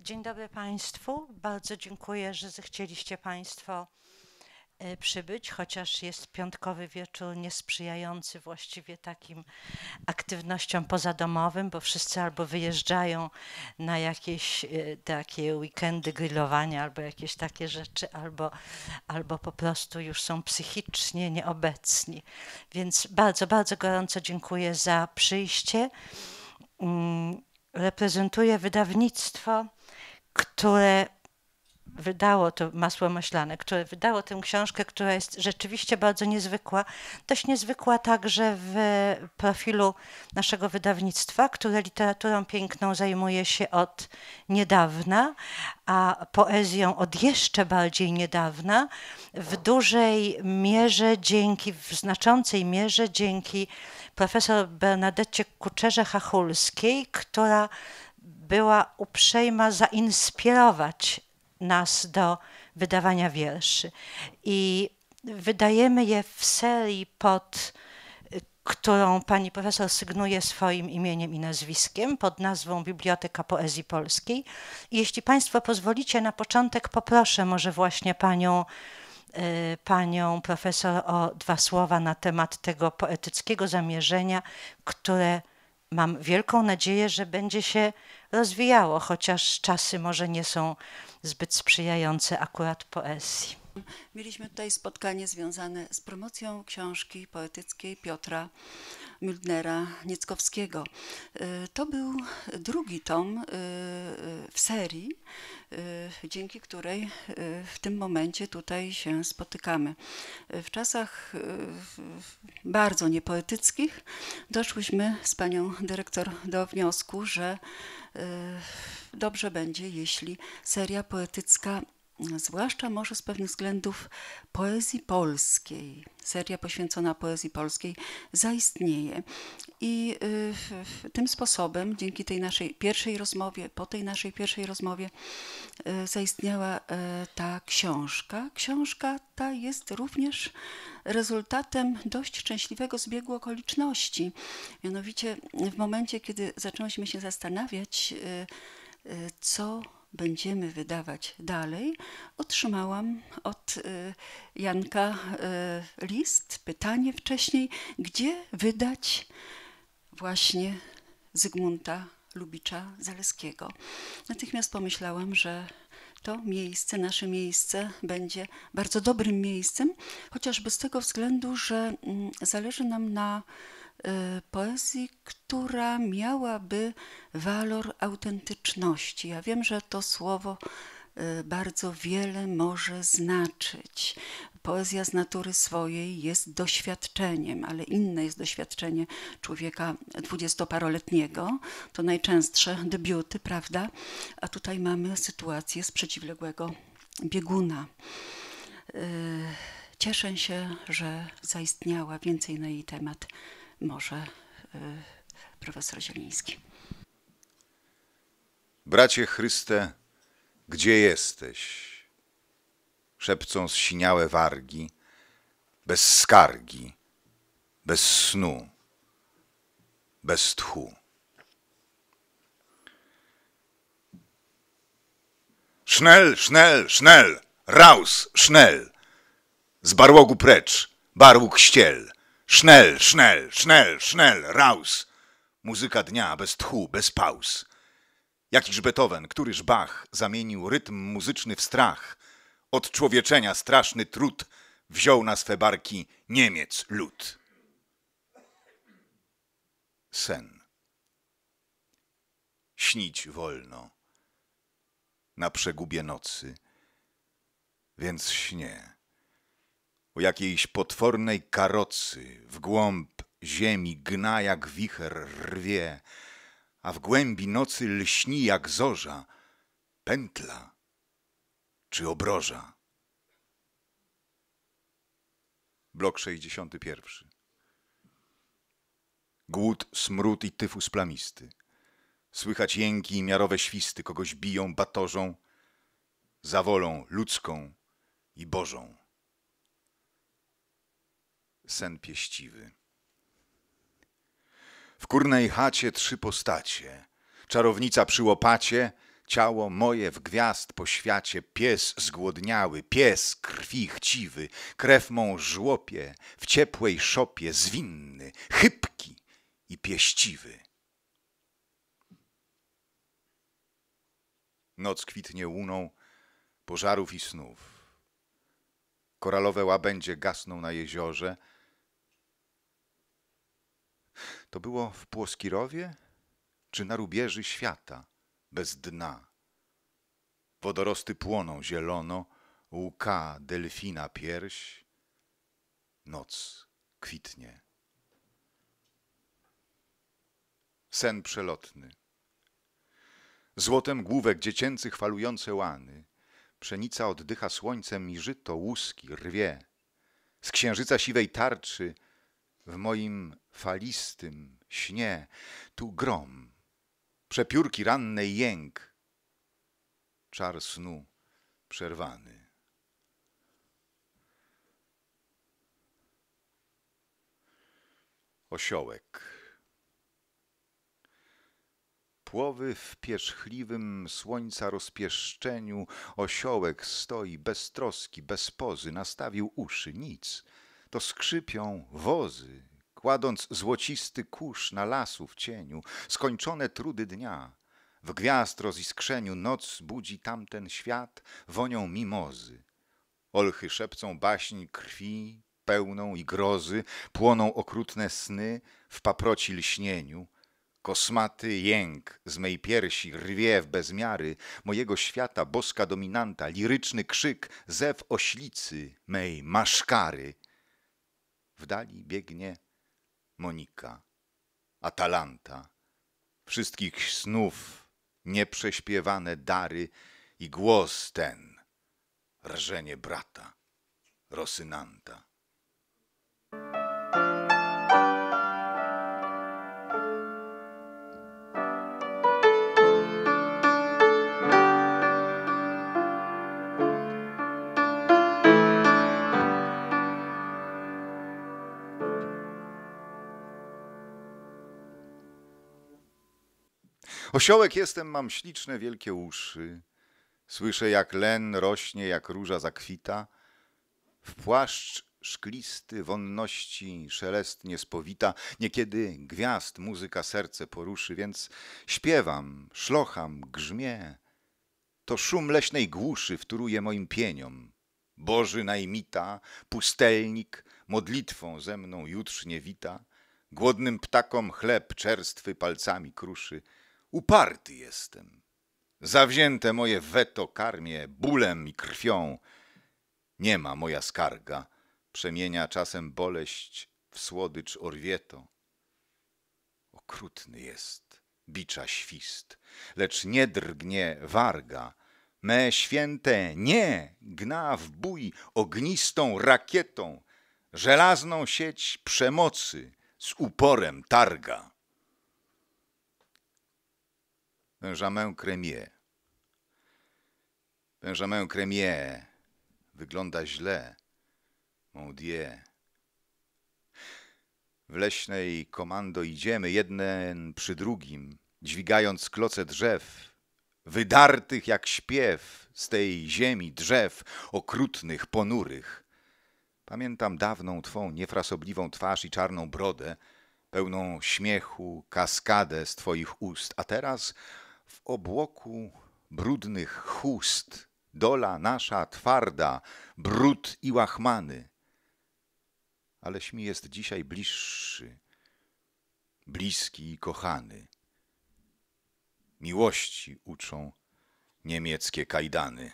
Dzień dobry Państwu. Bardzo dziękuję, że zechcieliście Państwo E, przybyć, chociaż jest piątkowy wieczór niesprzyjający właściwie takim aktywnościom pozadomowym, bo wszyscy albo wyjeżdżają na jakieś e, takie weekendy grillowania, albo jakieś takie rzeczy, albo, albo po prostu już są psychicznie nieobecni. Więc bardzo, bardzo gorąco dziękuję za przyjście. Mm, reprezentuję wydawnictwo, które wydało to Masło Myślane, które wydało tę książkę, która jest rzeczywiście bardzo niezwykła. Dość niezwykła także w profilu naszego wydawnictwa, które literaturą piękną zajmuje się od niedawna, a poezją od jeszcze bardziej niedawna, w dużej mierze dzięki, w znaczącej mierze dzięki profesor Bernadecie Kuczerze-Hachulskiej, która była uprzejma zainspirować nas do wydawania wierszy. I wydajemy je w serii pod którą pani profesor sygnuje swoim imieniem i nazwiskiem pod nazwą Biblioteka Poezji Polskiej. jeśli państwo pozwolicie, na początek poproszę może właśnie panią, y, panią profesor o dwa słowa na temat tego poetyckiego zamierzenia, które mam wielką nadzieję, że będzie się rozwijało, chociaż czasy może nie są zbyt sprzyjające akurat poezji. Mieliśmy tutaj spotkanie związane z promocją książki poetyckiej Piotra Müldnera Nieckowskiego. Y, to był drugi tom y, y, w serii, dzięki której w tym momencie tutaj się spotykamy. W czasach bardzo niepoetyckich doszłyśmy z panią dyrektor do wniosku, że dobrze będzie, jeśli seria poetycka zwłaszcza może z pewnych względów poezji polskiej, seria poświęcona poezji polskiej zaistnieje. I y, tym sposobem, dzięki tej naszej pierwszej rozmowie, po tej naszej pierwszej rozmowie, y, zaistniała y, ta książka. Książka ta jest również rezultatem dość szczęśliwego zbiegu okoliczności. Mianowicie w momencie, kiedy zaczęłyśmy się zastanawiać, co będziemy wydawać dalej, otrzymałam od y, Janka y, list, pytanie wcześniej, gdzie wydać właśnie Zygmunta Lubicza Zaleskiego. Natychmiast pomyślałam, że to miejsce, nasze miejsce będzie bardzo dobrym miejscem, chociażby z tego względu, że mm, zależy nam na E, poezji, która miałaby walor autentyczności. Ja wiem, że to słowo e, bardzo wiele może znaczyć. Poezja z natury swojej jest doświadczeniem, ale inne jest doświadczenie człowieka dwudziestoparoletniego. To najczęstsze debiuty, prawda? A tutaj mamy sytuację z przeciwległego bieguna. E, cieszę się, że zaistniała więcej na jej temat może e, profesor Zieliński. Bracie Chryste, gdzie jesteś? Szepcą zsiniałe wargi, bez skargi, bez snu, bez tchu. Sznel, sznel, sznel, raus, sznel! Z barłogu precz, barłóg ściel! Schnell, schnell, schnell, schnell, raus! Muzyka dnia bez tchu, bez pauz. Jakiż Beethoven, któryż Bach zamienił rytm muzyczny w strach. Od człowieczenia straszny trud wziął na swe barki Niemiec lud. Sen. Śnić wolno. Na przegubie nocy. Więc śnie o jakiejś potwornej karocy w głąb ziemi gna jak wicher rwie, a w głębi nocy lśni jak zorza, pętla czy obroża. Blok 61. Głód, smród i tyfus plamisty. Słychać jęki i miarowe świsty, kogoś biją, batorzą, zawolą ludzką i bożą sen pieściwy. W kurnej chacie trzy postacie, czarownica przy łopacie, ciało moje w gwiazd po świacie, pies zgłodniały, pies krwi chciwy, krew mą żłopie, w ciepłej szopie zwinny, chybki i pieściwy. Noc kwitnie łuną pożarów i snów. Koralowe łabędzie gasną na jeziorze, to było w Płoskirowie czy na rubieży świata, bez dna. Wodorosty płoną zielono, łka delfina pierś. Noc kwitnie. Sen przelotny. Złotem główek dziecięcych falujące łany. Pszenica oddycha słońcem i żyto łuski rwie. Z księżyca siwej tarczy w moim falistym śnie, tu grom, przepiórki ranne jęk, czar snu przerwany. Osiołek płowy w pierzchliwym słońca rozpieszczeniu osiołek stoi bez troski, bez pozy, nastawił uszy, nic. To skrzypią wozy kładąc złocisty kurz na lasu w cieniu, skończone trudy dnia. W gwiazd roziskrzeniu noc budzi tamten świat wonią mimozy. Olchy szepcą baśń krwi, pełną i grozy, płoną okrutne sny w paproci lśnieniu. Kosmaty jęk z mej piersi rwie w bezmiary mojego świata boska dominanta, liryczny krzyk zew oślicy mej maszkary. W dali biegnie Monika, Atalanta, wszystkich snów nieprześpiewane dary i głos ten, rżenie brata, Rosynanta. Osiołek jestem, mam śliczne wielkie uszy. Słyszę, jak len rośnie, jak róża zakwita. W płaszcz szklisty wonności szelest niespowita. Niekiedy gwiazd muzyka serce poruszy, więc śpiewam, szlocham, grzmie. To szum leśnej głuszy wtóruje moim pieniom. Boży najmita, pustelnik, modlitwą ze mną jutrz nie wita. Głodnym ptakom chleb czerstwy palcami kruszy – Uparty jestem. Zawzięte moje weto karmię bólem i krwią. Nie ma moja skarga, przemienia czasem boleść w słodycz orwieto. Okrutny jest bicza świst, lecz nie drgnie warga. Me święte nie gna w bój ognistą rakietą, żelazną sieć przemocy z uporem targa. Benjamin Cremier. Benjamin Cremier wygląda źle. Mon Dieu. W leśnej komando idziemy, jeden przy drugim, dźwigając kloce drzew, wydartych jak śpiew z tej ziemi drzew, okrutnych, ponurych. Pamiętam dawną twą niefrasobliwą twarz i czarną brodę, pełną śmiechu, kaskadę z twoich ust, a teraz w obłoku brudnych chust dola nasza twarda, brud i łachmany. Aleś mi jest dzisiaj bliższy, bliski i kochany. Miłości uczą niemieckie kajdany.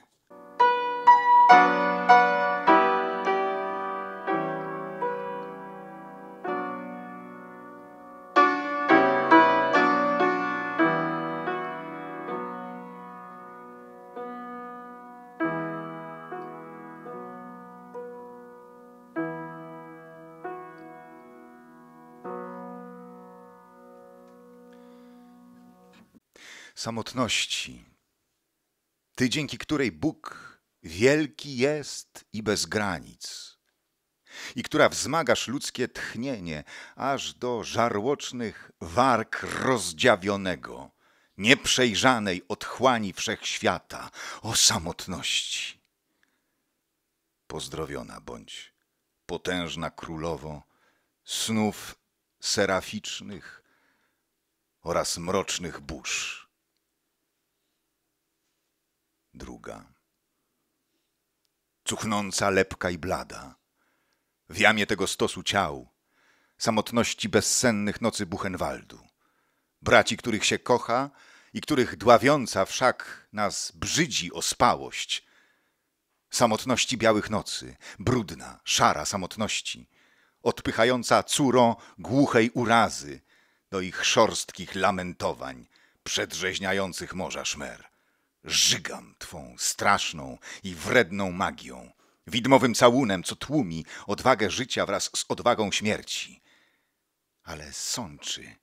samotności. Ty, dzięki której Bóg wielki jest i bez granic, i która wzmagasz ludzkie tchnienie aż do żarłocznych warg rozdziawionego, nieprzejrzanej otchłani wszechświata o samotności. Pozdrowiona bądź, potężna królowo, snów seraficznych oraz mrocznych burz druga. Cuchnąca, lepka i blada, w jamie tego stosu ciał, samotności bezsennych nocy Buchenwaldu, braci, których się kocha i których dławiąca wszak nas brzydzi ospałość, samotności białych nocy, brudna, szara samotności, odpychająca curo głuchej urazy do ich szorstkich lamentowań, przedrzeźniających morza szmer. Żygam twą straszną i wredną magią, widmowym całunem, co tłumi odwagę życia wraz z odwagą śmierci. Ale sączy,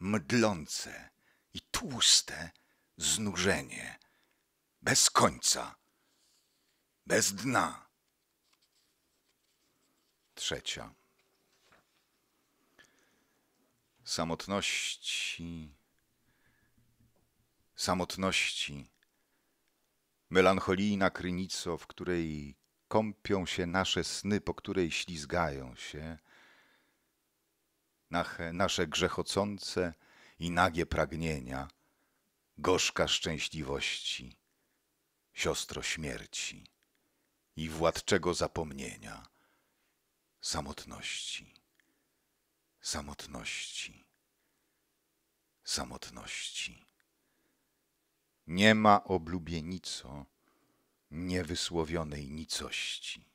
mdlące i tłuste znużenie, bez końca, bez dna. Trzecia. Samotności samotności melancholijna krynico, w której kąpią się nasze sny, po której ślizgają się nasze grzechocące i nagie pragnienia, gorzka szczęśliwości, siostro śmierci i władczego zapomnienia, samotności, samotności, samotności nie ma oblubienico niewysłowionej nicości.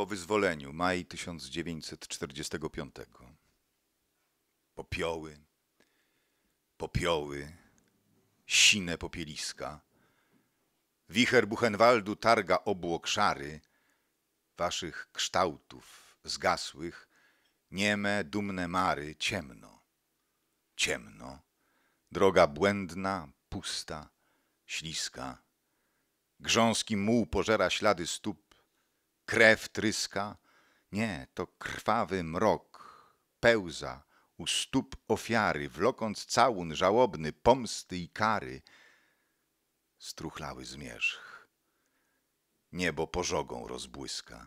Po wyzwoleniu, maj 1945. Popioły, popioły, sine popieliska. Wicher Buchenwaldu targa obłok szary, waszych kształtów zgasłych, nieme, dumne mary, ciemno, ciemno, droga błędna, pusta, śliska. Grząski muł pożera ślady stóp krew tryska. Nie, to krwawy mrok pełza u stóp ofiary, wlokąc całun żałobny pomsty i kary. Struchlały zmierzch. Niebo pożogą rozbłyska.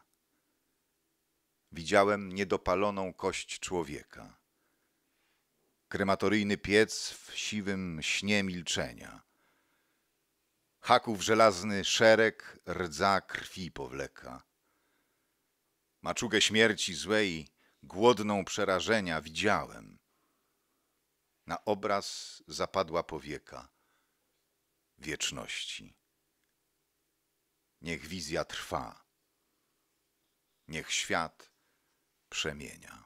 Widziałem niedopaloną kość człowieka. Krematoryjny piec w siwym śnie milczenia. Haków żelazny szereg rdza krwi powleka Maczugę śmierci złej, głodną przerażenia widziałem. Na obraz zapadła powieka wieczności. Niech wizja trwa, niech świat przemienia.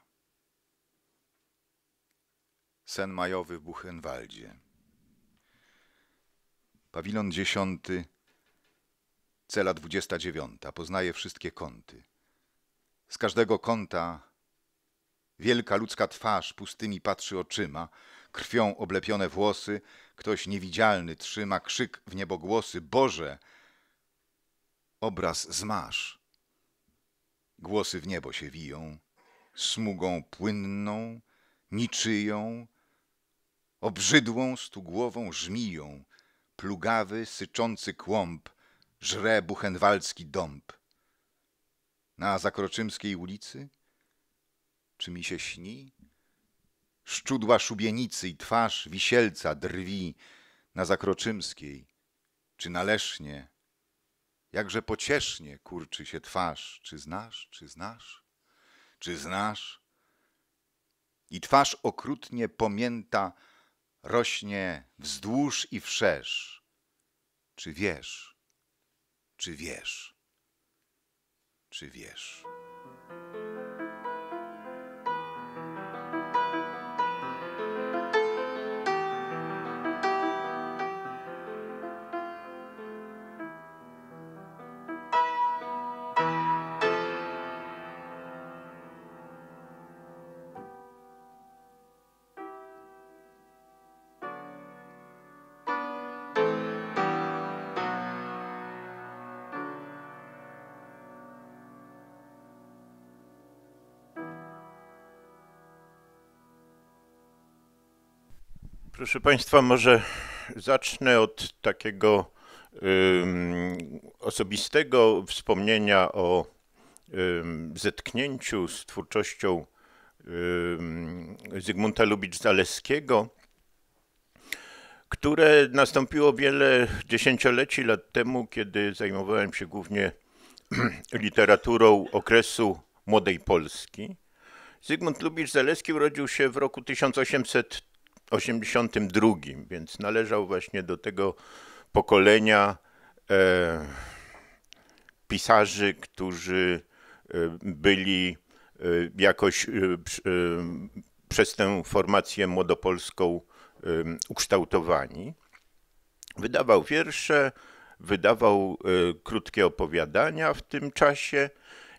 Sen majowy w Buchenwaldzie. Pawilon dziesiąty, cela dwudziesta dziewiąta. Poznaje wszystkie kąty. Z każdego kąta wielka ludzka twarz pustymi patrzy oczyma, krwią oblepione włosy, ktoś niewidzialny trzyma krzyk w niebogłosy: Boże! Obraz zmasz. Głosy w niebo się wiją, smugą płynną, niczyją, obrzydłą stugłową żmiją, plugawy, syczący kłąb, żre buchenwalski dąb na zakroczymskiej ulicy? Czy mi się śni? Szczudła szubienicy i twarz wisielca drwi na zakroczymskiej, czy na lesznie? Jakże pociesznie kurczy się twarz, czy znasz, czy znasz, czy znasz? I twarz okrutnie pomięta rośnie wzdłuż i wszerz. Czy wiesz, czy wiesz? czy wiesz? Proszę Państwa, może zacznę od takiego um, osobistego wspomnienia o um, zetknięciu z twórczością um, Zygmunta Lubicz-Zaleskiego, które nastąpiło wiele dziesięcioleci lat temu, kiedy zajmowałem się głównie literaturą okresu Młodej Polski. Zygmunt Lubicz-Zaleski urodził się w roku 1800 82, więc należał właśnie do tego pokolenia e, pisarzy, którzy e, byli e, jakoś e, przez tę formację młodopolską ukształtowani. Wydawał wiersze, wydawał krótkie opowiadania w tym czasie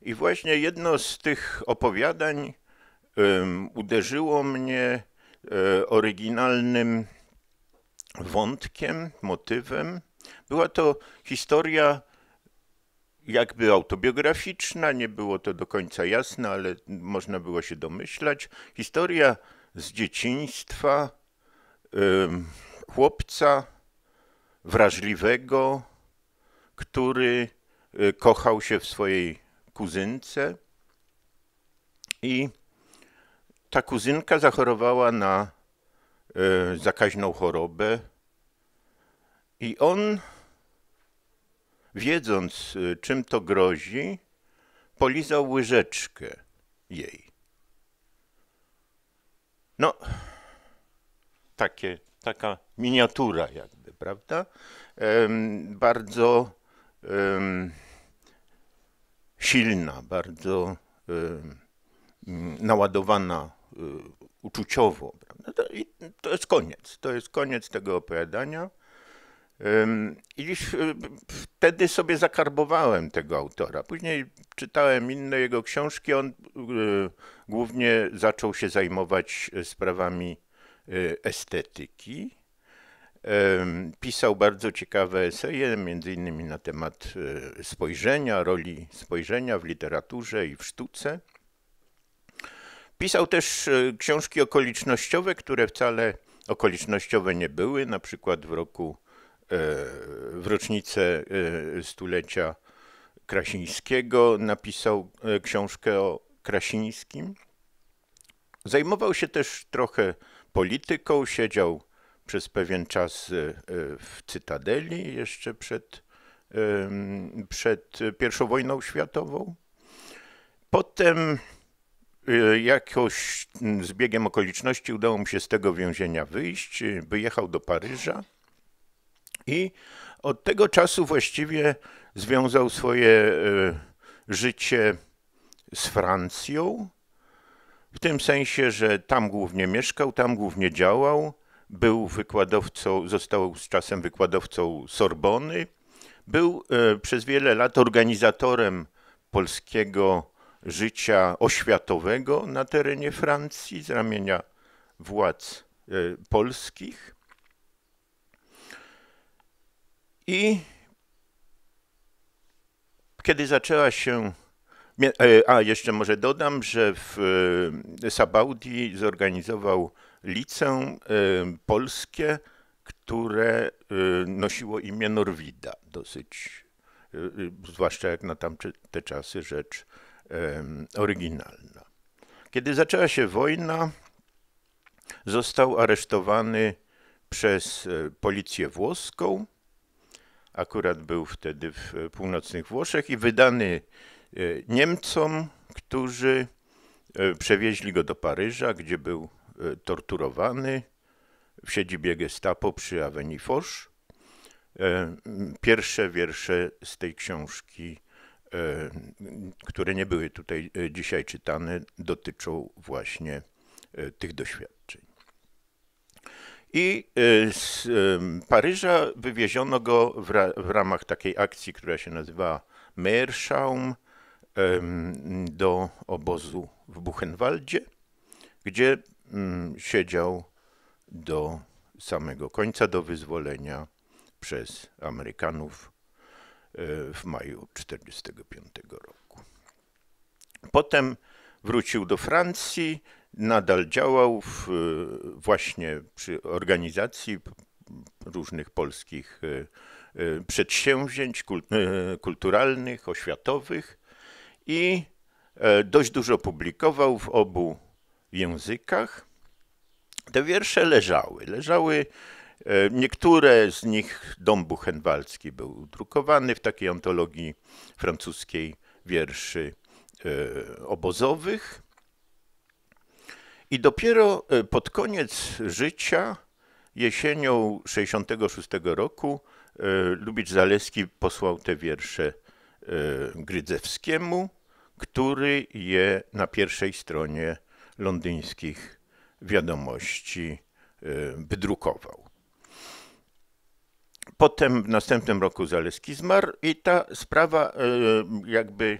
i właśnie jedno z tych opowiadań uderzyło mnie E, oryginalnym wątkiem, motywem. Była to historia jakby autobiograficzna, nie było to do końca jasne, ale można było się domyślać. Historia z dzieciństwa chłopca wrażliwego, który e, kochał się w swojej kuzynce i ta kuzynka zachorowała na e, zakaźną chorobę i on, wiedząc e, czym to grozi, polizał łyżeczkę jej. No, takie, taka miniatura jakby, prawda? bardzo silna, bardzo naładowana Y, uczuciowo. No I to jest koniec. To jest koniec tego opowiadania. I y, wtedy sobie zakarbowałem tego autora. Później czytałem inne jego książki. On y, głównie zaczął się zajmować sprawami estetyki. Pisał bardzo ciekawe eseje, między innymi na temat spojrzenia, roli spojrzenia w literaturze i w sztuce. Pisał też e, książki okolicznościowe, które wcale okolicznościowe nie były, na przykład w roku, e, w rocznicę e, stulecia Krasińskiego napisał książkę o Krasińskim. Zajmował się też trochę polityką, siedział przez pewien czas w Cytadeli jeszcze przed, przed I wojną światową. Potem Y, jakoś mm, z biegiem okoliczności udało mu się z tego więzienia wyjść. Wyjechał do Paryża i od tego czasu właściwie związał swoje y, życie z Francją. W tym sensie, że tam głównie mieszkał, tam głównie działał. Był wykładowcą, został z czasem wykładowcą Sorbony. Był y, przez wiele lat organizatorem polskiego życia oświatowego na terenie Francji z ramienia władz e, polskich. I kiedy zaczęła się. E, a jeszcze może dodam, że w e, Sabaudi zorganizował liceum polskie, które nosiło imię Norwida. Dosyć, zwłaszcza jak na tamte czasy, rzecz oryginalna. Kiedy zaczęła się wojna, został aresztowany przez e, policję włoską. Akurat był wtedy w e, północnych Włoszech i wydany e, Niemcom, którzy przewieźli go do Paryża, gdzie był torturowany w siedzibie Gestapo przy Avenue Foch. Pierwsze wiersze z tej książki Y, które nie były tutaj y, dzisiaj czytane, dotyczą właśnie y, tych doświadczeń. I z Paryża wywieziono go w, ra w ramach takiej akcji, która się nazywa Meerschaum, do obozu w Buchenwaldzie, gdzie siedział do samego końca, do wyzwolenia przez Amerykanów E, w maju 1945 roku. Potem wrócił do Francji, nadal działał w, e, właśnie przy organizacji różnych polskich e, przedsięwzięć kulturalnych, oświatowych i dość dużo publikował w obu językach. Te wiersze leżały, leżały E, niektóre z nich, Dom Buchenwaldzki był drukowany w takiej antologii francuskiej wierszy e, obozowych. I dopiero e, pod koniec życia, jesienią 66 roku, Lubicz Zaleski posłał te wiersze Grydzewskiemu, który je na pierwszej stronie londyńskich wiadomości wydrukował. Potem w następnym roku Zaleski zmarł i ta sprawa e, jakby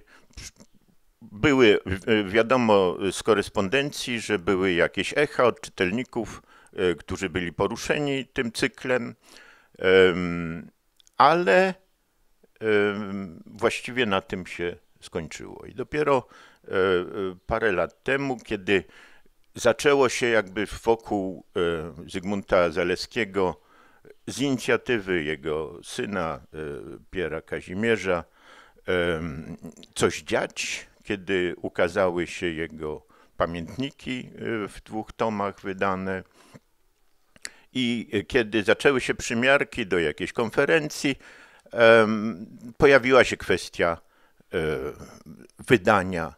były wiadomo z korespondencji, że były jakieś echa od czytelników, e, którzy byli poruszeni tym cyklem, ale właściwie na tym się skończyło. I dopiero e, parę lat temu, kiedy zaczęło się jakby wokół Zygmunta Zaleskiego z inicjatywy jego syna e, Piera Kazimierza e, coś dziać, kiedy ukazały się jego pamiętniki e, w dwóch tomach wydane. I kiedy zaczęły się przymiarki do jakiejś konferencji, pojawiła się kwestia wydania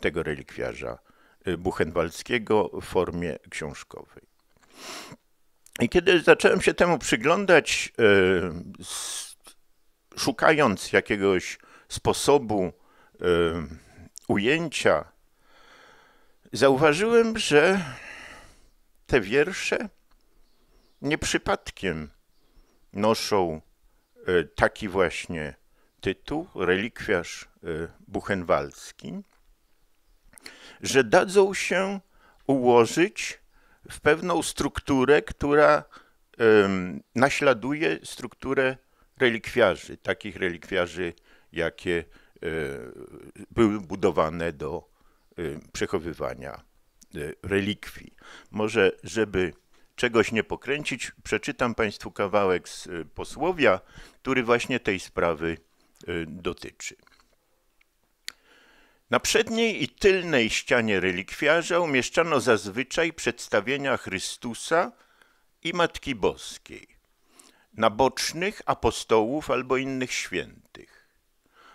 tego relikwiarza Buchenwalskiego w formie książkowej. I kiedy zacząłem się temu przyglądać, e, szukając jakiegoś sposobu e, ujęcia, zauważyłem, że te wiersze nie przypadkiem noszą e, taki właśnie tytuł, relikwiarz buchenwaldzki, że dadzą się ułożyć w pewną strukturę, która naśladuje strukturę relikwiarzy, takich relikwiarzy, jakie e, były budowane do e, przechowywania e, relikwii. Może, żeby czegoś nie pokręcić, przeczytam Państwu kawałek z posłowia, który właśnie tej sprawy dotyczy. Na przedniej i tylnej ścianie relikwiarza umieszczano zazwyczaj przedstawienia Chrystusa i Matki Boskiej, na bocznych apostołów albo innych świętych.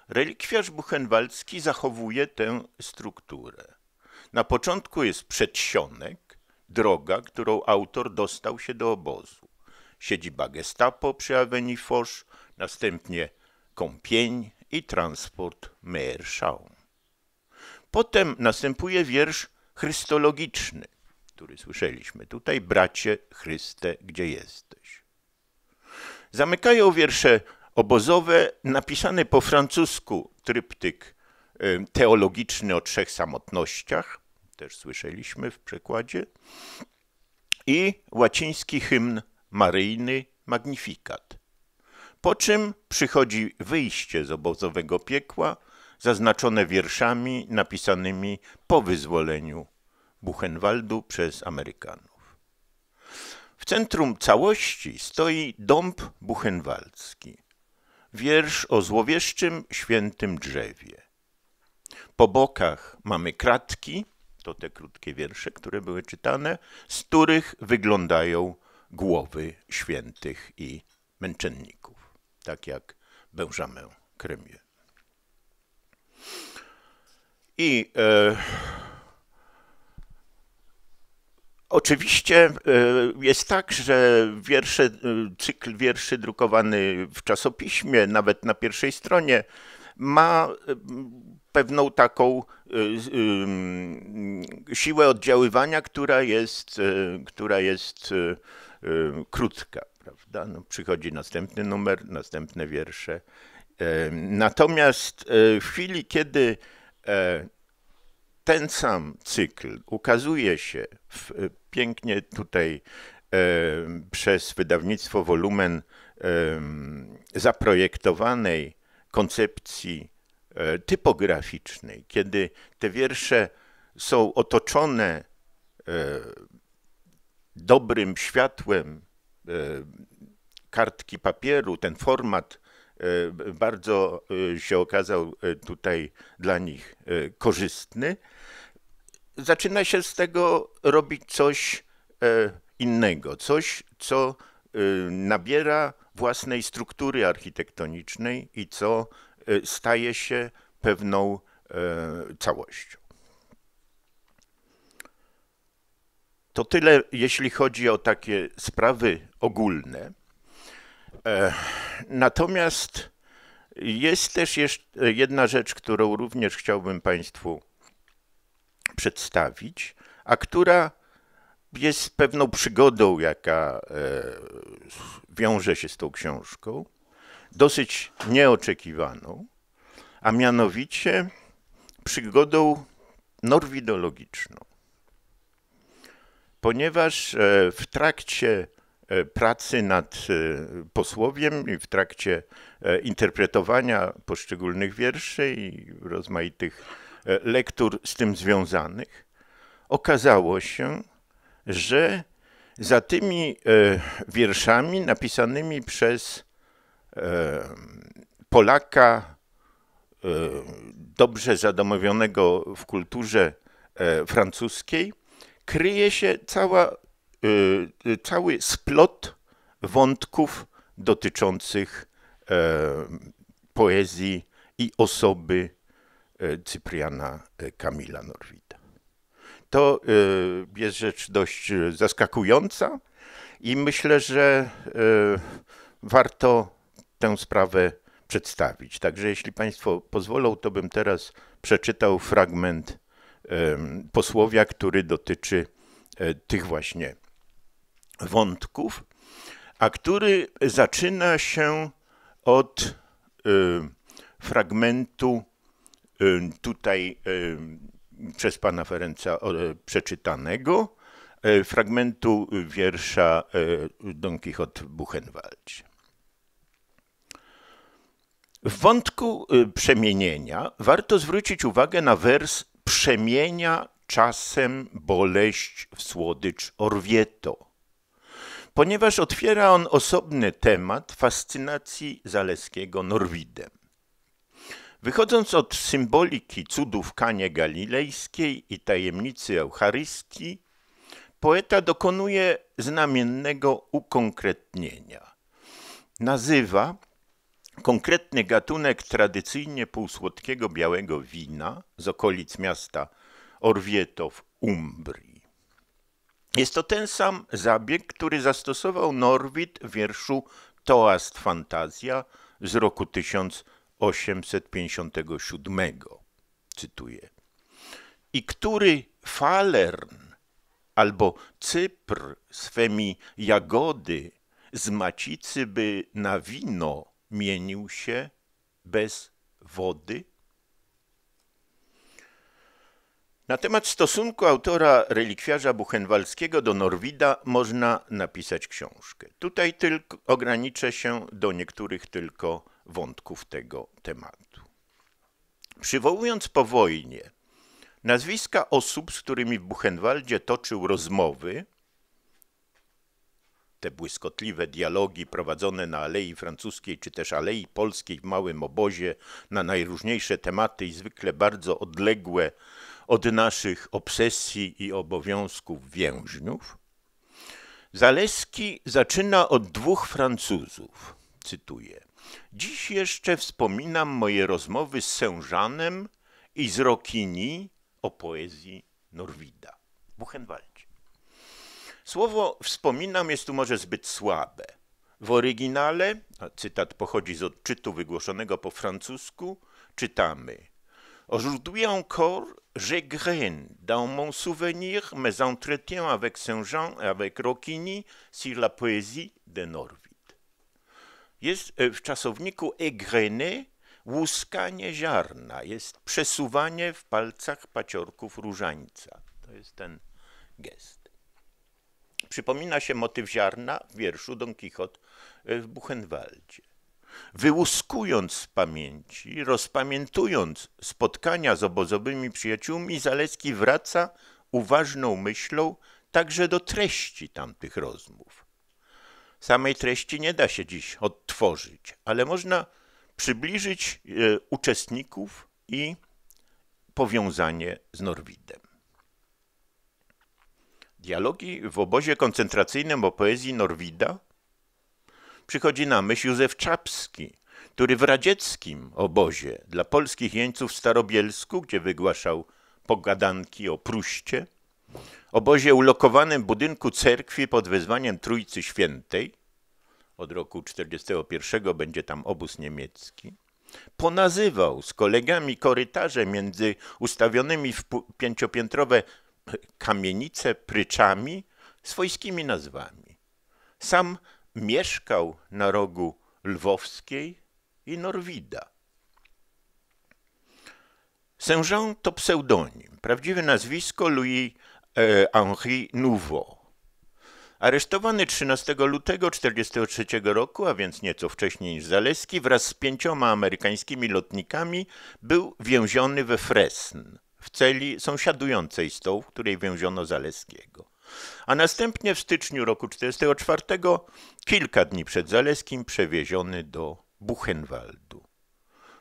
Relikwiarz buchenwaldzki zachowuje tę strukturę. Na początku jest przedsionek, droga, którą autor dostał się do obozu. Siedziba gestapo przy Avenue Foch, następnie Kąpień i transport meerschaum. Potem następuje wiersz chrystologiczny, który słyszeliśmy tutaj, bracie Chryste, gdzie jesteś? Zamykają wiersze obozowe napisany po francusku tryptyk y, teologiczny o trzech samotnościach, też słyszeliśmy w przekładzie, i łaciński hymn maryjny Magnifikat. Po czym przychodzi wyjście z obozowego piekła – zaznaczone wierszami napisanymi po wyzwoleniu Buchenwaldu przez Amerykanów. W centrum całości stoi dąb buchenwaldzki, wiersz o złowieszczym świętym drzewie. Po bokach mamy kratki, to te krótkie wiersze, które były czytane, z których wyglądają głowy świętych i męczenników, tak jak Benjamin Kremier. I e, oczywiście e, jest tak, że wiersze, e, cykl wierszy drukowany w czasopiśmie, nawet na pierwszej stronie, ma e, pewną taką siłę oddziaływania, która jest, która jest krótka. Prawda? No, przychodzi następny numer, następne wiersze. Natomiast w chwili, kiedy E, ten sam cykl ukazuje się w, e, pięknie tutaj e, przez wydawnictwo Wolumen zaprojektowanej koncepcji typograficznej, kiedy te wiersze są otoczone dobrym światłem kartki papieru, ten format E, bardzo e, się okazał e, tutaj dla nich korzystny. Zaczyna się z tego robić coś innego, coś, co nabiera własnej struktury architektonicznej i co staje się pewną całością. To tyle, jeśli chodzi o takie sprawy ogólne. E, natomiast jest też jedna rzecz, którą również chciałbym Państwu przedstawić, a która jest pewną przygodą, jaka e, wiąże się z tą książką, dosyć nieoczekiwaną, a mianowicie przygodą norwidologiczną. Ponieważ e, w trakcie E, pracy nad e, posłowiem i w trakcie e, interpretowania poszczególnych wierszy i rozmaitych lektur z tym związanych, okazało się, że za tymi wierszami napisanymi przez Polaka dobrze zadomowionego w kulturze francuskiej kryje się cała Y, y, cały splot wątków dotyczących e, poezji i osoby e, Cypriana e, Kamila Norwida. To jest rzecz dość zaskakująca i myślę, że warto tę sprawę przedstawić. Także jeśli Państwo pozwolą, to bym teraz przeczytał fragment posłowia, który dotyczy tych właśnie wątków, a który zaczyna się od y, fragmentu y, tutaj y, przez pana Ferenca przeczytanego, fragmentu wiersza Don Quixote w Buchenwaldzie. W wątku przemienienia warto zwrócić uwagę na wers przemienia czasem boleść w słodycz Orvieto ponieważ otwiera on osobny temat fascynacji Zaleskiego Norwidem. Wychodząc od symboliki cudów Kanie Galilejskiej i tajemnicy Eucharystii, poeta dokonuje znamiennego ukonkretnienia. Nazywa konkretny gatunek tradycyjnie półsłodkiego białego wina z okolic miasta Orvieto w Umbrii. Jest to ten sam zabieg, który zastosował Norwid w wierszu Toast Fantazja z roku 1857. Cytuję. I który Falern albo Cypr swemi jagody z macicy by na wino mienił się bez wody? Na temat stosunku autora relikwiarza buchenwalskiego do Norwida można napisać książkę. Tutaj tylko ograniczę się do niektórych tylko wątków tego tematu. Przywołując po wojnie nazwiska osób, z którymi w Buchenwaldzie toczył rozmowy, te błyskotliwe dialogi prowadzone na Alei Francuskiej czy też Alei Polskiej w małym obozie na najróżniejsze tematy i zwykle bardzo odległe od naszych obsesji i obowiązków więźniów, Zaleski zaczyna od dwóch Francuzów, cytuję. Dziś jeszcze wspominam moje rozmowy z Sężanem i z Rokini o poezji Norwida. Buchenwald. Słowo wspominam jest tu może zbyt słabe. W oryginale, a cytat pochodzi z odczytu wygłoszonego po francusku, czytamy Aujourd'hui encore, J'égrène dans mon souvenir mes entretiens avec Saint-Jean et avec Rocchini sur la poésie de Norwid. Jest e, w czasowniku égrèner łuskanie ziarna, jest przesuwanie w palcach paciorków różańca. To jest ten gest. Przypomina się motyw ziarna w wierszu Don Quixote e, w Buchenwaldzie wyłuskując z pamięci, rozpamiętując spotkania z obozowymi przyjaciółmi, Zalewski wraca uważną myślą także do treści tamtych rozmów. Samej treści nie da się dziś odtworzyć, ale można przybliżyć e, uczestników i powiązanie z Norwidem. Dialogi w obozie koncentracyjnym o poezji Norwida przychodzi na myśl Józef Czapski, który w radzieckim obozie dla polskich jeńców w Starobielsku, gdzie wygłaszał pogadanki o Pruście, obozie ulokowanym w budynku cerkwi pod wezwaniem Trójcy Świętej, od roku 1941 będzie tam obóz niemiecki, ponazywał z kolegami korytarze między ustawionymi w pięciopiętrowe kamienice pryczami swojskimi nazwami. Sam mieszkał na rogu lwowskiej i Norwida. Saint-Jean to pseudonim, prawdziwe nazwisko Louis e, Henri Nouveau. Aresztowany 13 lutego 1943 roku, a więc nieco wcześniej niż Zaleski, wraz z pięcioma amerykańskimi lotnikami był więziony we Fresn, w celi sąsiadującej z tą, w której więziono Zaleskiego a następnie w styczniu roku 1944, kilka dni przed Zaleskim, przewieziony do Buchenwaldu.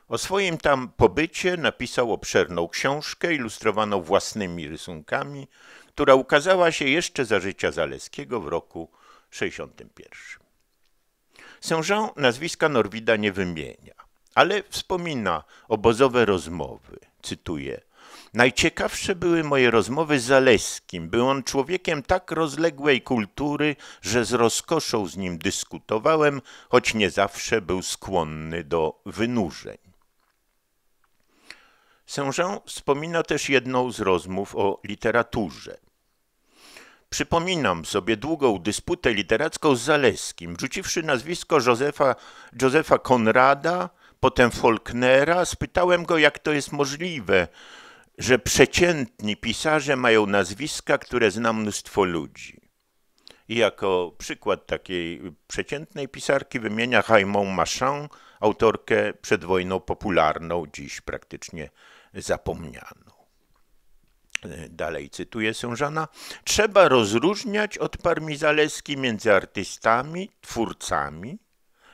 O swoim tam pobycie napisał obszerną książkę ilustrowaną własnymi rysunkami, która ukazała się jeszcze za życia Zaleskiego w roku 1961. Saint-Jean nazwiska Norwida nie wymienia, ale wspomina obozowe rozmowy. Cytuję: Najciekawsze były moje rozmowy z Zaleskim. Był on człowiekiem tak rozległej kultury, że z rozkoszą z nim dyskutowałem, choć nie zawsze był skłonny do wynurzeń. Saint-Jean wspomina też jedną z rozmów o literaturze. Przypominam sobie długą dysputę literacką z Zaleskim, rzuciwszy nazwisko Józefa, Józefa Konrada, potem Faulknera, spytałem go, jak to jest możliwe, że przeciętni pisarze mają nazwiska, które zna mnóstwo ludzi. I jako przykład takiej przeciętnej pisarki wymienia Haimą Machin, autorkę przed wojną popularną, dziś praktycznie zapomnianą. E, dalej cytuję Sążana. Trzeba rozróżniać od Parmizaleski między artystami, twórcami,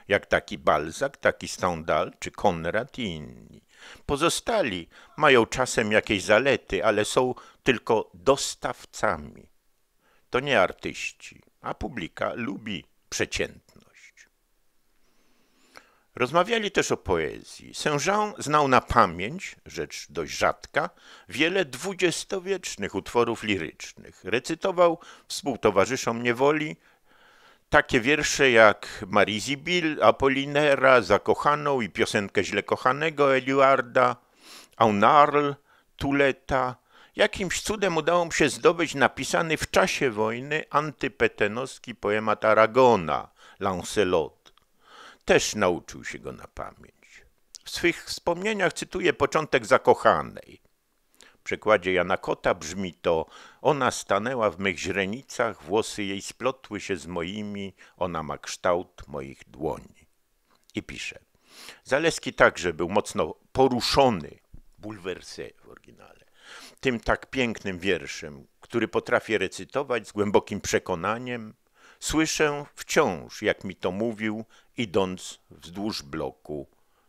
jak taki Balzac, taki Stendhal czy Konrad i inni Pozostali mają czasem jakieś zalety, ale są tylko dostawcami. To nie artyści, a publika lubi przeciętność. Rozmawiali też o poezji. Saint-Jean znał na pamięć, rzecz dość rzadka, wiele dwudziestowiecznych utworów lirycznych. Recytował współtowarzyszom niewoli takie wiersze jak Marizy Bill, Apollinera, Zakochaną i piosenkę Źle Kochanego Eliarda, Aunarl, Tuleta. Jakimś cudem udało mu się zdobyć napisany w czasie wojny antypetenowski poemat Aragona, Lancelot. Też nauczył się go na pamięć. W swych wspomnieniach cytuję początek Zakochanej. W przykładzie Jana Kota brzmi to Ona stanęła w mych źrenicach, włosy jej splotły się z moimi, ona ma kształt moich dłoni. I pisze. Zaleski także był mocno poruszony, bulwersy w oryginale, tym tak pięknym wierszem, który potrafię recytować z głębokim przekonaniem. Słyszę wciąż, jak mi to mówił, idąc wzdłuż bloku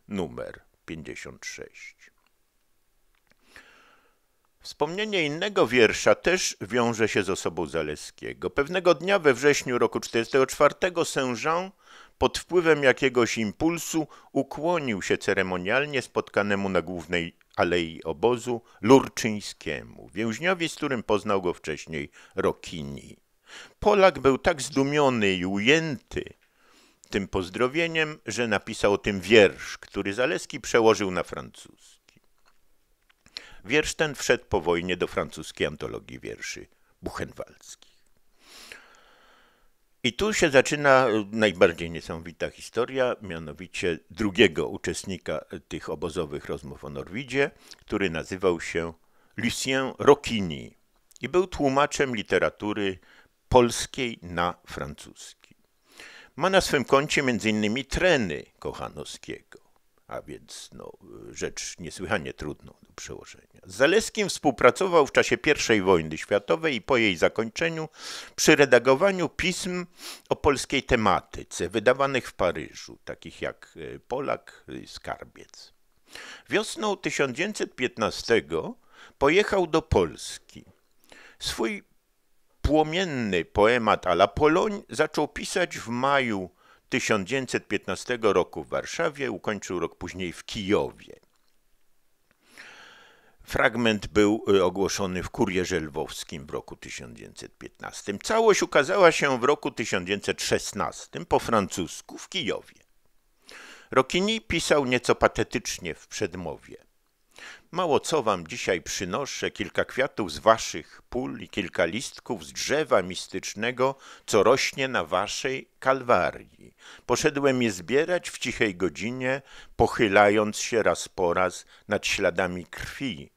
numer 56. Wspomnienie innego wiersza też wiąże się z osobą Zaleskiego. Pewnego dnia we wrześniu roku 1944 Saint-Jean pod wpływem jakiegoś impulsu ukłonił się ceremonialnie spotkanemu na głównej alei obozu Lurczyńskiemu, więźniowi, z którym poznał go wcześniej Rokini. Polak był tak zdumiony i ujęty tym pozdrowieniem, że napisał o tym wiersz, który Zaleski przełożył na francuski. Wiersz ten wszedł po wojnie do francuskiej antologii wierszy buchenwaldzkich. I tu się zaczyna najbardziej niesamowita historia, mianowicie drugiego uczestnika tych obozowych rozmów o Norwidzie, który nazywał się Lucien Rokini i był tłumaczem literatury polskiej na francuski. Ma na swym koncie m.in. treny Kochanowskiego a więc no, rzecz niesłychanie trudną do przełożenia. Z Zaleskim współpracował w czasie I wojny światowej i po jej zakończeniu przy redagowaniu pism o polskiej tematyce, wydawanych w Paryżu, takich jak e, Polak, e, Skarbiec. Wiosną 1915 pojechał do Polski. Swój płomienny poemat a la Poloń zaczął pisać w maju 1915 roku w Warszawie, ukończył rok później w Kijowie. Fragment był y, ogłoszony w Kurierze Lwowskim w roku 1915. Całość ukazała się w roku 1916 po francusku w Kijowie. Rokini pisał nieco patetycznie w przedmowie. Mało co wam dzisiaj przynoszę, kilka kwiatów z waszych pól i kilka listków z drzewa mistycznego, co rośnie na waszej kalwarii. Poszedłem je zbierać w cichej godzinie, pochylając się raz po raz nad śladami krwi,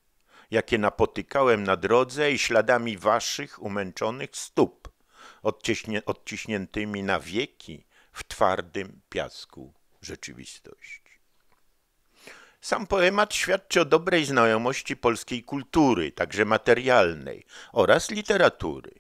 jakie napotykałem na drodze i śladami waszych umęczonych stóp, odciśniętymi na wieki w twardym piasku rzeczywistości. Sam poemat świadczy o dobrej znajomości polskiej kultury, także materialnej, oraz literatury.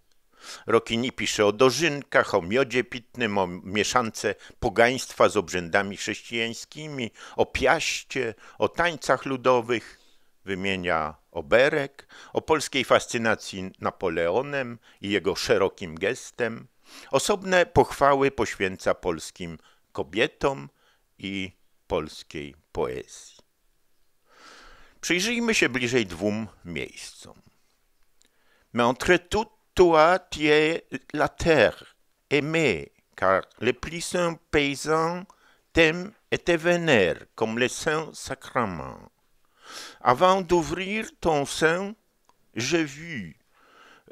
Rokini pisze o dożynkach, o miodzie pitnym, o mieszance pogaństwa z obrzędami chrześcijańskimi, o piaście, o tańcach ludowych, wymienia oberek, o polskiej fascynacji Napoleonem i jego szerokim gestem. Osobne pochwały poświęca polskim kobietom i polskiej poezji. Przyjrzyjmy się bliżej dwóm mais entre tout toi tu es la terre, aimée, car les plus saints paysans t'aiment et te comme les saints sacrement. Avant d'ouvrir ton sein, j'ai vu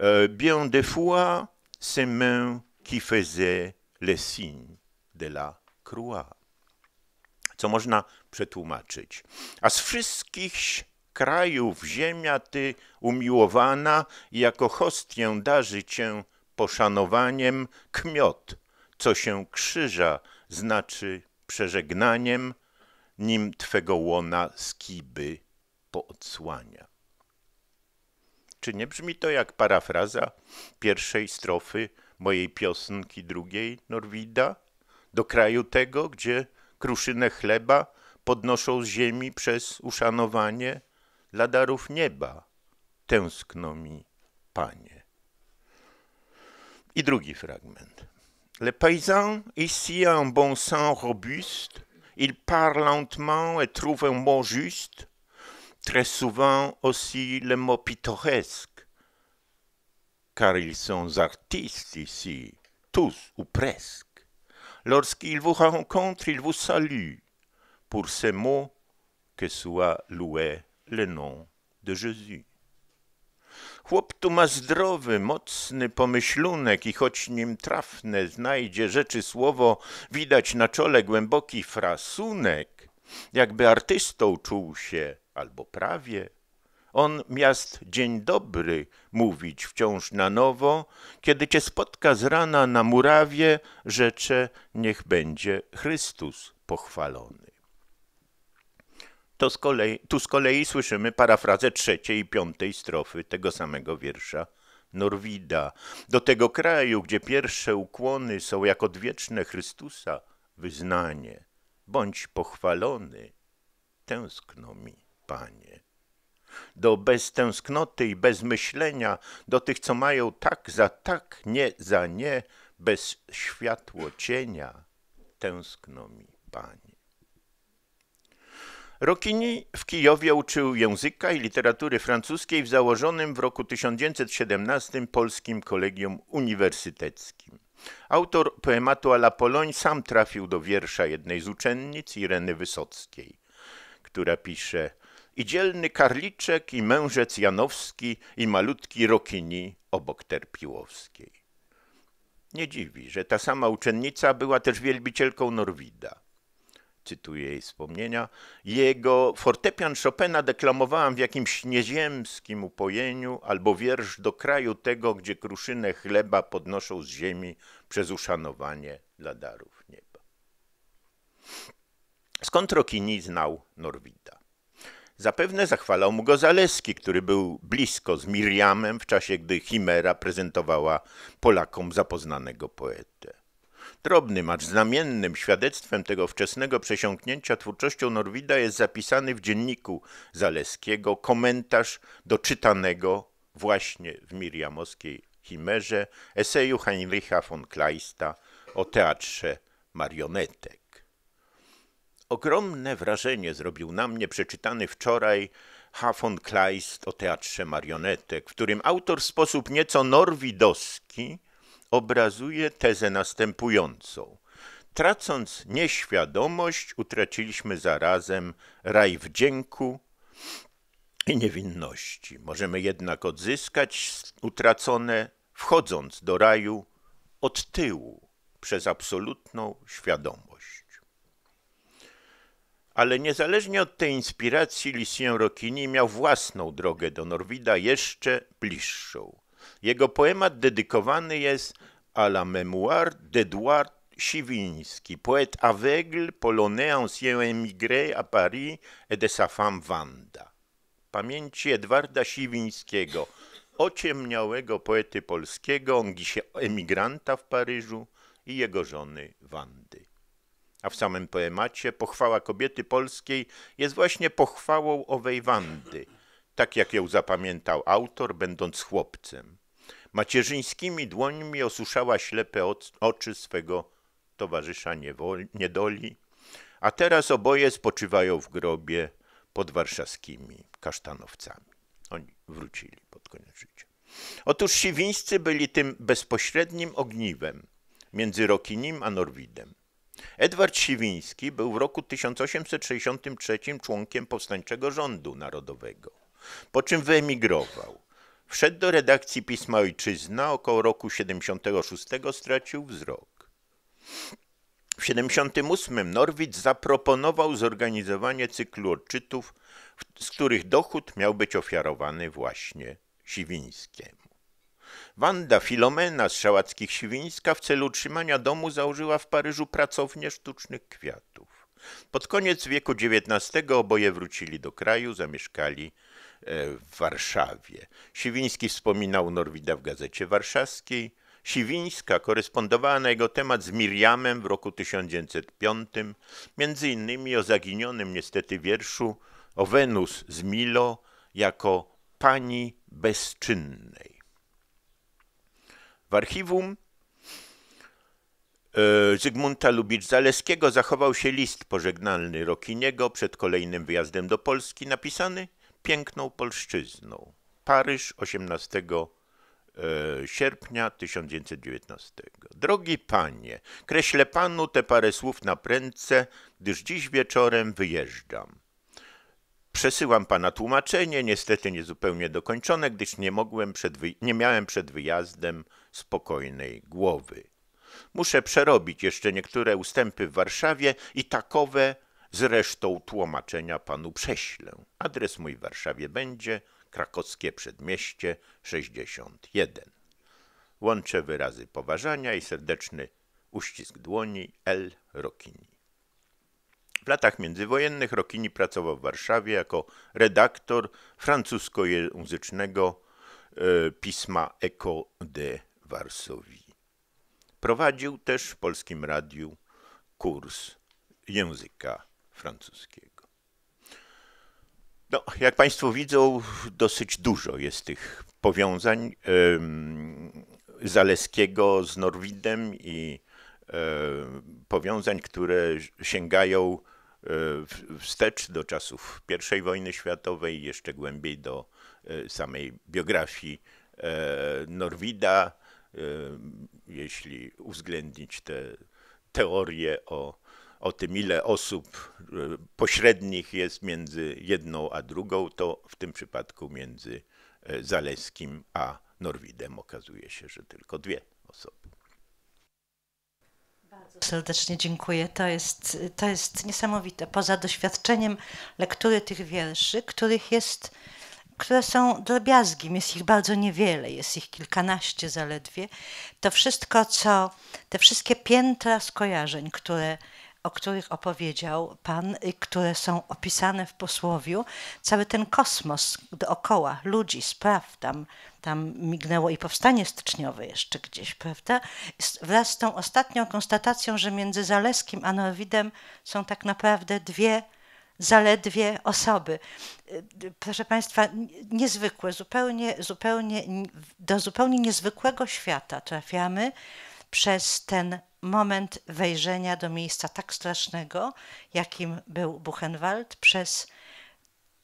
euh, bien des fois ces mains qui faisaient les signes de la croix. Co można przetłumaczyć. A z wszystkich krajów ziemia ty umiłowana, jako hostię darzy cię poszanowaniem kmiot, co się krzyża znaczy przeżegnaniem, nim twego łona skiby poodsłania. Czy nie brzmi to jak parafraza pierwszej strofy mojej piosenki drugiej Norwida? Do kraju tego, gdzie kruszynę chleba podnoszą ziemi przez uszanowanie dla darów nieba. Tęskno mi, Panie. I drugi fragment. Le paysan, ici a un bon sang robuste, il parle lentement et trouve un mot juste, très souvent aussi le mot pittoresque, car ils sont artistes ici, tous ou presque. Lorsqu'ils vous rencontrent, ils vous saluent pour ces mots que soit loué le nom de Jésus. Chłop tu ma zdrowy, mocny pomyślunek i choć nim trafne znajdzie rzeczy słowo, widać na czole głęboki frasunek, jakby artystą czuł się, albo prawie. On miast dzień dobry mówić wciąż na nowo, kiedy cię spotka z rana na murawie, rzecze niech będzie Chrystus pochwalony to z kolei, tu z kolei słyszymy parafrazę trzeciej i piątej strofy tego samego wiersza Norwida. Do tego kraju, gdzie pierwsze ukłony są jak odwieczne Chrystusa, wyznanie. Bądź pochwalony, tęskno mi, Panie. Do bez tęsknoty i bez myślenia, do tych, co mają tak za tak, nie za nie, bez światło cienia, tęskno mi, Panie. Rokini w Kijowie uczył języka i literatury francuskiej w założonym w roku 1917 Polskim Kolegium Uniwersyteckim. Autor poematu Ala Poloń sam trafił do wiersza jednej z uczennic, Ireny Wysockiej, która pisze i dzielny Karliczek, i mężec Janowski, i malutki Rokini obok Terpiłowskiej. Nie dziwi, że ta sama uczennica była też wielbicielką Norwida cytuję jej wspomnienia, jego fortepian Chopina deklamowałam w jakimś nieziemskim upojeniu albo wiersz do kraju tego, gdzie kruszynę chleba podnoszą z ziemi przez uszanowanie dla darów nieba. Skąd Rokini znał Norwida? Zapewne zachwalał mu go Zaleski, który był blisko z Miriamem w czasie, gdy Chimera prezentowała Polakom zapoznanego poetę. Drobnym, acz znamiennym świadectwem tego wczesnego przesiąknięcia twórczością Norwida jest zapisany w dzienniku Zaleskiego komentarz do czytanego właśnie w Miriamowskiej Chimerze eseju Heinricha von Kleista o teatrze marionetek. Ogromne wrażenie zrobił na mnie przeczytany wczoraj H. von Kleist o teatrze marionetek, w którym autor w sposób nieco norwidowski obrazuje tezę następującą. Tracąc nieświadomość, utraciliśmy zarazem raj wdzięku i niewinności. Możemy jednak odzyskać utracone, wchodząc do raju od tyłu przez absolutną świadomość. Ale niezależnie od tej inspiracji, Lucien Rokini miał własną drogę do Norwida jeszcze bliższą. Jego poemat dedykowany jest à la mémoire d'Edouard Siwiński, poet aveugle polonais ancien émigré à Paris et de sa femme Wanda. Pamięci Edwarda Siwińskiego, ociemniałego poety polskiego, on dzisiaj emigranta w Paryżu i jego żony Wandy. A w samym poemacie pochwała kobiety polskiej jest właśnie pochwałą owej Wandy, tak jak ją zapamiętał autor, będąc chłopcem. Macierzyńskimi dłońmi osuszała ślepe oczy swego towarzysza niewoli, niedoli, a teraz oboje spoczywają w grobie pod warszawskimi kasztanowcami. Oni wrócili pod koniec życia. Otóż siwińscy byli tym bezpośrednim ogniwem między Rokinim a Norwidem. Edward Siwiński był w roku 1863 członkiem powstańczego rządu narodowego, po czym wyemigrował. Wszedł do redakcji pisma Ojczyzna, około roku 76 stracił wzrok. W 78 Norwid zaproponował zorganizowanie cyklu odczytów, z których dochód miał być ofiarowany właśnie Siwińskiemu. Wanda Filomena z Szałackich Siwińska w celu utrzymania domu założyła w Paryżu pracownię sztucznych kwiatów. Pod koniec wieku XIX oboje wrócili do kraju, zamieszkali E, w Warszawie. Siwiński wspominał Norwida w Gazecie Warszawskiej. Siwińska korespondowała na jego temat z Miriamem w roku 1905, między innymi o zaginionym niestety wierszu o Wenus z Milo jako pani bezczynnej. W archiwum e, Zygmunta Lubicz-Zaleskiego zachował się list pożegnalny Rokiniego przed kolejnym wyjazdem do Polski, napisany – piękną polszczyzną. Paryż 18 e, sierpnia 1919. Drogi panie, kreślę panu te parę słów na prędce, gdyż dziś wieczorem wyjeżdżam. Przesyłam pana tłumaczenie, niestety niezupełnie dokończone, gdyż nie, mogłem przed nie miałem przed wyjazdem spokojnej głowy. Muszę przerobić jeszcze niektóre ustępy w Warszawie i takowe Zresztą tłumaczenia panu prześlę. Adres mój w Warszawie będzie Krakowskie Przedmieście 61. Łączę wyrazy poważania i serdeczny uścisk dłoni L. Rokini. W latach międzywojennych Rokini pracował w Warszawie jako redaktor francuskojęzycznego e, pisma Echo de Varsovie. Prowadził też w Polskim Radiu kurs języka francuskiego. No, jak Państwo widzą, dosyć dużo jest tych powiązań Zaleskiego z Norwidem i powiązań, które sięgają e, wstecz do czasów I wojny światowej, jeszcze głębiej do e, samej biografii e, Norwida, jeśli uwzględnić te teorie o o tym, ile osób e, pośrednich jest między jedną a drugą, to w tym przypadku między e, Zaleskim a Norwidem okazuje się, że tylko dwie osoby. Bardzo serdecznie dziękuję. To jest, to jest niesamowite. Poza doświadczeniem lektury tych wierszy, których jest, które są drobiazgiem, jest ich bardzo niewiele, jest ich kilkanaście zaledwie, to wszystko, co te wszystkie piętra skojarzeń, które o których opowiedział Pan, y, które są opisane w posłowiu, cały ten kosmos dookoła, ludzi, spraw, tam, tam mignęło i powstanie styczniowe jeszcze gdzieś, prawda? Wraz z tą ostatnią konstatacją, że między Zaleskim a Norwidem są tak naprawdę dwie zaledwie osoby. Y, proszę Państwa, niezwykłe, zupełnie, zupełnie, do zupełnie niezwykłego świata trafiamy przez ten moment wejrzenia do miejsca tak strasznego, jakim był Buchenwald, przez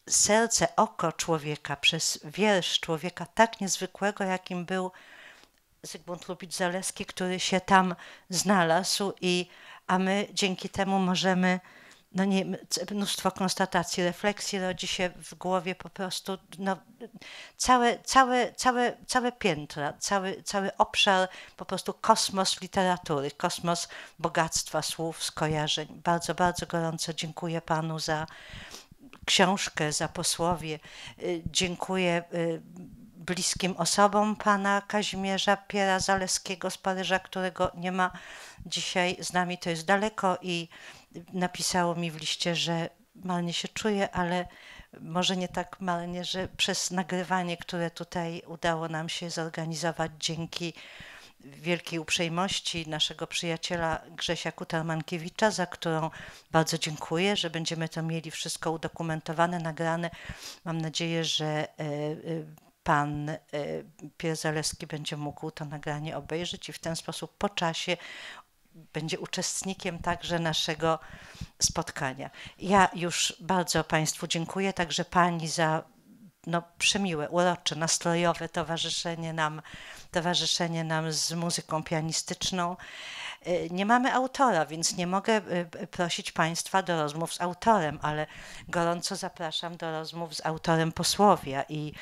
serce, oko człowieka, przez wiersz człowieka tak niezwykłego, jakim był Zygmunt Lubit-Zaleski, który się tam znalazł, i, a my dzięki temu możemy no nie, mnóstwo konstatacji, refleksji rodzi się w głowie po prostu no, całe, całe, całe, całe piętra, cały, cały obszar, po prostu kosmos literatury, kosmos bogactwa słów, skojarzeń. Bardzo, bardzo gorąco dziękuję Panu za książkę, za posłowie. Y, dziękuję y, bliskim osobom pana Kazimierza Piera Zaleskiego z Paryża, którego nie ma dzisiaj z nami, to jest daleko i napisało mi w liście, że malnie się czuję, ale może nie tak malnie, że przez nagrywanie, które tutaj udało nam się zorganizować dzięki wielkiej uprzejmości naszego przyjaciela Grzesia Kutarmankiewicza, za którą bardzo dziękuję, że będziemy to mieli wszystko udokumentowane, nagrane. Mam nadzieję, że e, e, pan e, Pierzalewski będzie mógł to nagranie obejrzeć i w ten sposób po czasie będzie uczestnikiem także naszego spotkania. Ja już bardzo Państwu dziękuję, także Pani za no, przemiłe, urocze, nastrojowe towarzyszenie nam, towarzyszenie nam z muzyką pianistyczną. Y, nie mamy autora, więc nie mogę y, prosić Państwa do rozmów z autorem, ale gorąco zapraszam do rozmów z autorem posłowia i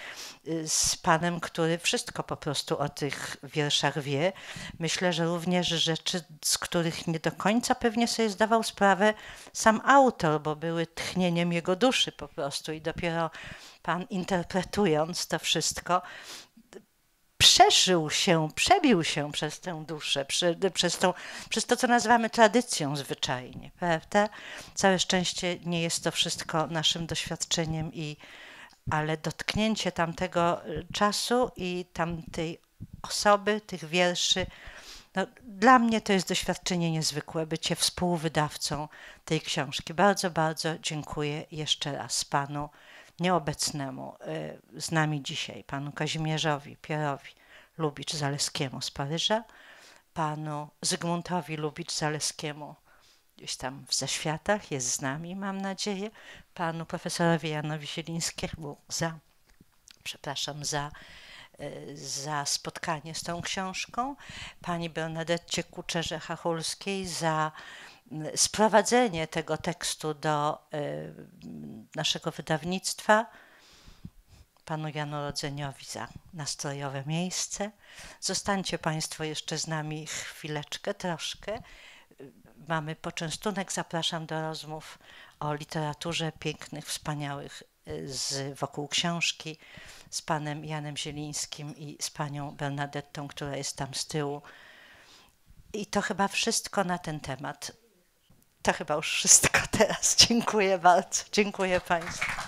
y, z panem, który wszystko po prostu o tych wierszach wie. Myślę, że również rzeczy, z których nie do końca pewnie sobie zdawał sprawę sam autor, bo były tchnieniem jego duszy po prostu i dopiero pan interpretując to wszystko przeszył się, przebił się przez tę duszę, przy, przez, tą, przez to, co nazywamy tradycją zwyczajnie, prawda? Całe szczęście nie jest to wszystko naszym doświadczeniem, i, ale dotknięcie tamtego y, czasu i tamtej osoby, tych wierszy, no, dla mnie to jest doświadczenie niezwykłe, bycie współwydawcą tej książki. Bardzo, bardzo dziękuję jeszcze raz panu nieobecnemu y, z nami dzisiaj, panu Kazimierzowi Pierowi Lubicz-Zaleskiemu z Paryża, panu Zygmuntowi Lubicz-Zaleskiemu gdzieś tam w zaświatach, jest z nami, mam nadzieję, panu profesorowi Janowi Zielińskiemu za, przepraszam, za, y, za spotkanie z tą książką, pani Bernadette Kuczerze-Hachulskiej za sprowadzenie tego tekstu do y, naszego wydawnictwa panu Janu Rodzeniowi za nastrojowe miejsce. Zostańcie Państwo jeszcze z nami chwileczkę, troszkę. Mamy poczęstunek, zapraszam do rozmów o literaturze pięknych, wspaniałych y, z, wokół książki z panem Janem Zielińskim i z panią Bernadettą, która jest tam z tyłu. I to chyba wszystko na ten temat. To chyba już wszystko teraz. Dziękuję bardzo. Dziękuję Państwu.